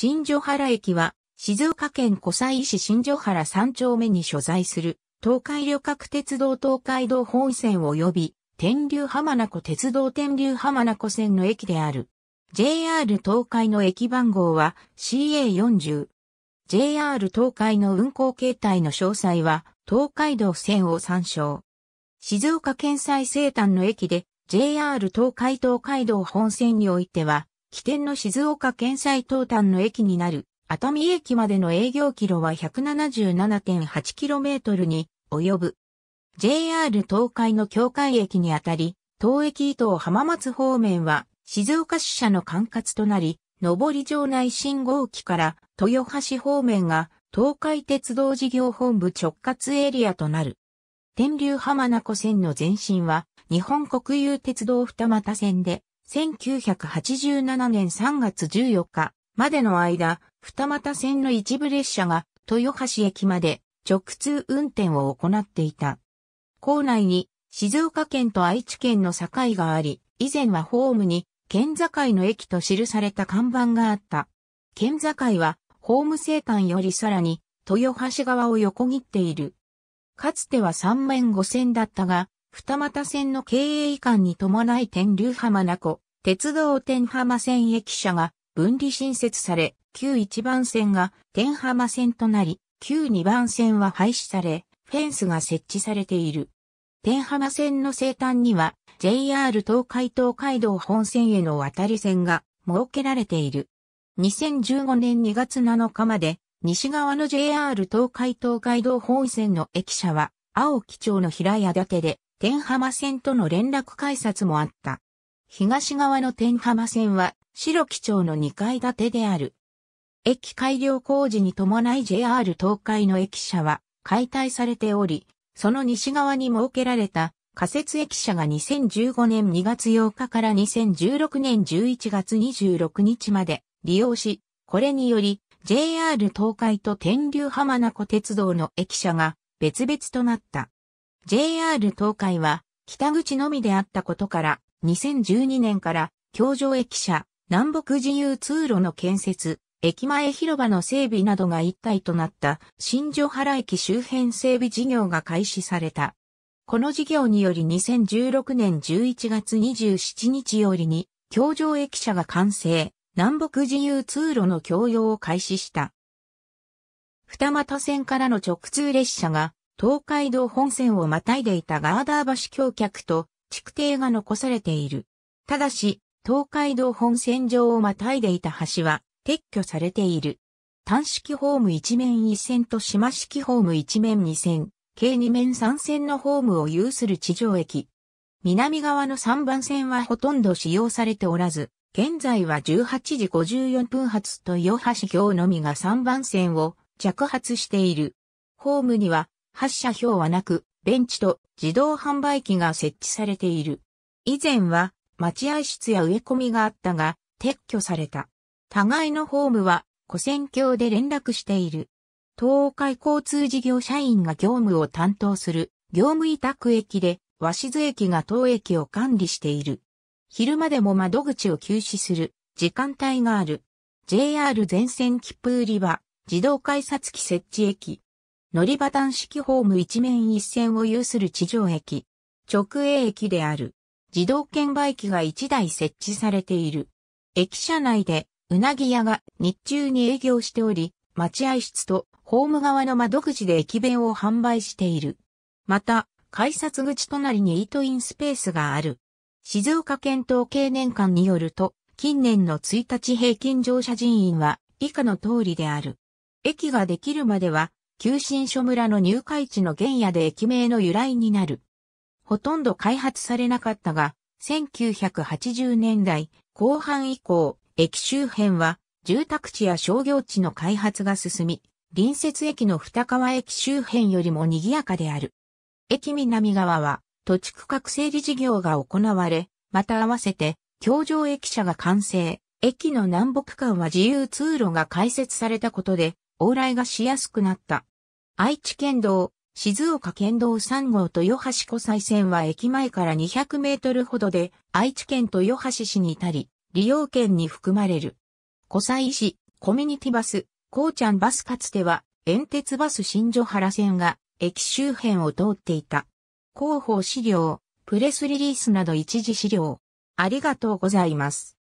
新所原駅は、静岡県湖西市新所原3丁目に所在する、東海旅客鉄道東海道本線及び、天竜浜名湖鉄道天竜浜名湖線の駅である。JR 東海の駅番号は CA40。JR 東海の運行形態の詳細は、東海道線を参照。静岡県最西端の駅で、JR 東海東海道本線においては、起点の静岡県最東端の駅になる、熱海駅までの営業キロは 177.8km に及ぶ。JR 東海の境界駅にあたり、東駅伊東浜松方面は静岡支社の管轄となり、上り場内信号機から豊橋方面が東海鉄道事業本部直轄エリアとなる。天竜浜名湖線の前身は日本国有鉄道二股線で1987年3月14日までの間、二股線の一部列車が豊橋駅まで直通運転を行っていた。構内に静岡県と愛知県の境があり、以前はホームに県境の駅と記された看板があった。県境はホーム生館よりさらに豊橋側を横切っている。かつては3面5線だったが、二股線の経営移管に伴い天竜浜名湖、鉄道天浜線駅舎が分離新設され、旧1番線が天浜線となり、旧2番線は廃止され、フェンスが設置されている。天浜線の西端には JR 東海東海道本線への渡り線が設けられている。2015年2月7日まで西側の JR 東海東海道本線の駅舎は青木町の平屋建てで天浜線との連絡改札もあった。東側の天浜線は白木町の2階建てである。駅改良工事に伴い JR 東海の駅舎は解体されており、その西側に設けられた仮設駅舎が2015年2月8日から2016年11月26日まで利用し、これにより JR 東海と天竜浜名湖鉄道の駅舎が別々となった。JR 東海は北口のみであったことから2012年から、京上駅舎、南北自由通路の建設、駅前広場の整備などが一体となった、新城原駅周辺整備事業が開始された。この事業により2016年11月27日よりに、京上駅舎が完成、南北自由通路の供用を開始した。二股線からの直通列車が、東海道本線をまたいでいたガーダー橋橋脚と築堤が残されている。ただし、東海道本線上をまたいでいた橋は撤去されている。単式ホーム一面一線と島式ホーム一面二線、計二面三線のホームを有する地上駅。南側の3番線はほとんど使用されておらず、現在は18時54分発と洋橋橋のみが3番線を着発している。ホームには発車表はなく、ベンチと自動販売機が設置されている。以前は待合室や植え込みがあったが撤去された。互いのホームは古戦橋で連絡している。東海交通事業社員が業務を担当する業務委託駅で和津駅が当駅を管理している。昼間でも窓口を休止する時間帯がある。JR 全線切符売り場、自動改札機設置駅、乗り場端式ホーム一面一線を有する地上駅、直営駅である。自動券売機が1台設置されている。駅舎内で、うなぎ屋が日中に営業しており、待合室とホーム側の窓口で駅弁を販売している。また、改札口隣にイートインスペースがある。静岡県統計年間によると、近年の1日平均乗車人員は以下の通りである。駅ができるまでは旧新書村の入会地の原野で駅名の由来になる。ほとんど開発されなかったが、1980年代後半以降、駅周辺は住宅地や商業地の開発が進み、隣接駅の二川駅周辺よりも賑やかである。駅南側は土地区画整理事業が行われ、また合わせて、京上駅舎が完成。駅の南北間は自由通路が開設されたことで、往来がしやすくなった。愛知県道、静岡県道3号と豊橋湖西線は駅前から200メートルほどで、愛知県と豊橋市に至り、利用券に含まれる。湖西市、コミュニティバス、こうちゃんバスかつては、遠鉄バス新所原線が、駅周辺を通っていた。広報資料、プレスリリースなど一時資料。ありがとうございます。